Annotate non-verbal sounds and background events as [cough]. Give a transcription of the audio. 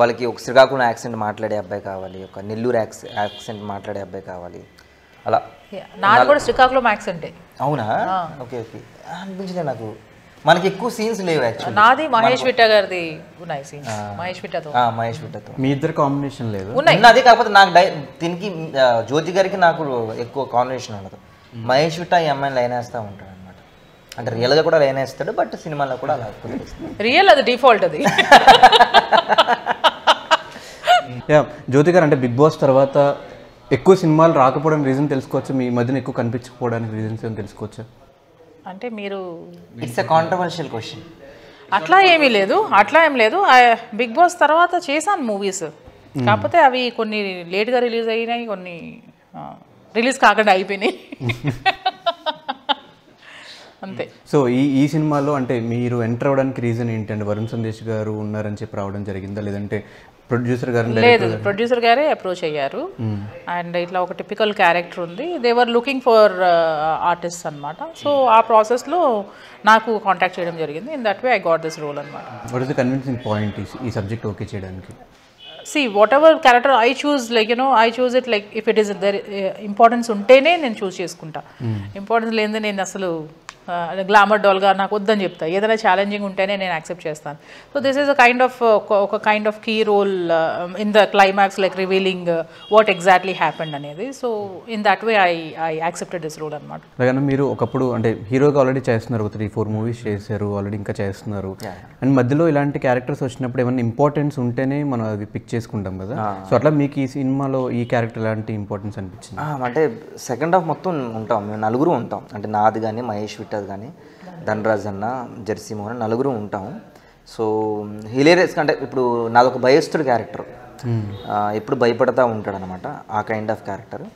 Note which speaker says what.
Speaker 1: వాళ్ళకి ఒక శ్రీకాకుళం యాక్సెంట్ మాట్లాడే అబ్బాయి కావాలి ఒక నెల్లూరు యాక్సెంట్ మాట్లాడే అబ్బాయి కావాలి అలా
Speaker 2: నాకు కూడా శ్రీకాకుళం యాక్సెంటే
Speaker 1: అవునా ఓకే ఓకే
Speaker 2: అనిపించలే నాకు
Speaker 1: మనకి ఎక్కువ సీన్స్ లేవు యాక్చువల్లీ నాది మహేష్
Speaker 2: విట్ట గారిది ఉన్నాయి సీన్స్ మహేష్ విట్టతో
Speaker 1: మహేష్ విట్టతో మీ ఇద్దరు కాంబినేషన్ లేదు ఉన్నది కాకపోతే నాకు దీనికి జ్యోతి గారికి నాకు ఎక్కువ కాంబినేషన్ ఉండదు మహేష్ విట్ట ఈ అమ్మాయిని లైన్ వేస్తూ ఉంటాడు అంటే రియల్గా కూడా లైన్ వేస్తాడు బట్ సినిమాలో కూడా అలా
Speaker 2: రియల్ అది డిఫాల్ట్ అది [laughs]
Speaker 3: జ్యోతి గారు అంటే బిగ్ బాస్ తర్వాత ఎక్కువ సినిమాలు రాకపోవడం రీజన్ తెలుసుకోవచ్చు మీ మధ్యన ఎక్కువ కనిపించకపోవడానికి రీజన్స్ ఏమి తెలుసుకోవచ్చు
Speaker 2: అంటే మీరు ఇట్స్ కాంట్రవర్షియల్ క్వశ్చన్ అట్లా ఏమీ లేదు అట్లా ఏం లేదు బిగ్ బాస్ తర్వాత చేశాను మూవీస్ hmm. కాకపోతే అవి కొన్ని లేట్గా రిలీజ్ అయినాయి కొన్ని రిలీజ్ కాకుండా అయిపోయినాయి [laughs] అంతే
Speaker 3: సో ఈ ఈ సినిమాలో అంటే మీరు ఎంటర్ అవడానికి రీజన్ ఏంటంటే వరుణ్ సందేశ్ గారు ఉన్నారని చెప్పి రావడం జరిగిందా లేదంటే
Speaker 2: ప్రొడ్యూసర్ గారు లేదు ప్రొడ్యూసర్ గారే అప్రోచ్ అయ్యారు అండ్ ఇట్లా ఒక టిపికల్ క్యారెక్టర్ ఉంది దేవర్ లుకింగ్ ఫర్ ఆర్టిస్ట్ అనమాట సో ఆ ప్రాసెస్లో నాకు కాంటాక్ట్ చేయడం జరిగింది in that way I got this role అనమాట
Speaker 3: what is the convincing point ఈ సబ్జెక్ట్ ఓకే చేయడానికి
Speaker 2: see whatever character I choose like you know I choose it like if it is their importance ఉంటేనే నేను చూస్ చేసుకుంటా importance లేనిదే నేను అసలు glamour డోల్గా నాకు వద్దని చెప్తా ఏదైనా ఛాలెంజింగ్ ఉంటేనే నేను యాక్సెప్ట్ చేస్తాను so this is a kind of ఒక kind of key role in the climax like revealing what exactly happened అనేది so in that way I I accepted this role అనమాట
Speaker 3: అలాగే మీరు ఒకప్పుడు అంటే హీరోగా ఆల్రెడీ చేస్తున్నారు త్రీ ఫోర్ మూవీస్ చేశారు ఆల్రెడీ ఇంకా చేస్తున్నారు అండ్ మధ్యలో ఇలాంటి క్యారెక్టర్స్ వచ్చినప్పుడు ఏమైనా ఇంపార్టెన్స్ ఉంటేనే మనం అవి పిక్ చేసుకుంటాం కదా సో అట్లా మీకు ఈ సినిమాలో ఈ క్యారెక్టర్ ఎలాంటి ఇంపార్టెన్స్ అనిపించింది
Speaker 1: అంటే సెకండ్ హాఫ్ మొత్తం ఉంటాం మేము నలుగురు ఉంటాం అంటే నాది కానీ మహేష్ విట్ట ఉంటుంది కానీ ధనరాజ్ అన్న జెర్సీ మోహన్ నలుగురు ఉంటాము సో హిలేరియస్ అంటే ఇప్పుడు నాదొక భయస్థుడు క్యారెక్టర్ ఎప్పుడు భయపడతా ఉంటాడు అనమాట ఆ కైండ్ ఆఫ్ క్యారెక్టర్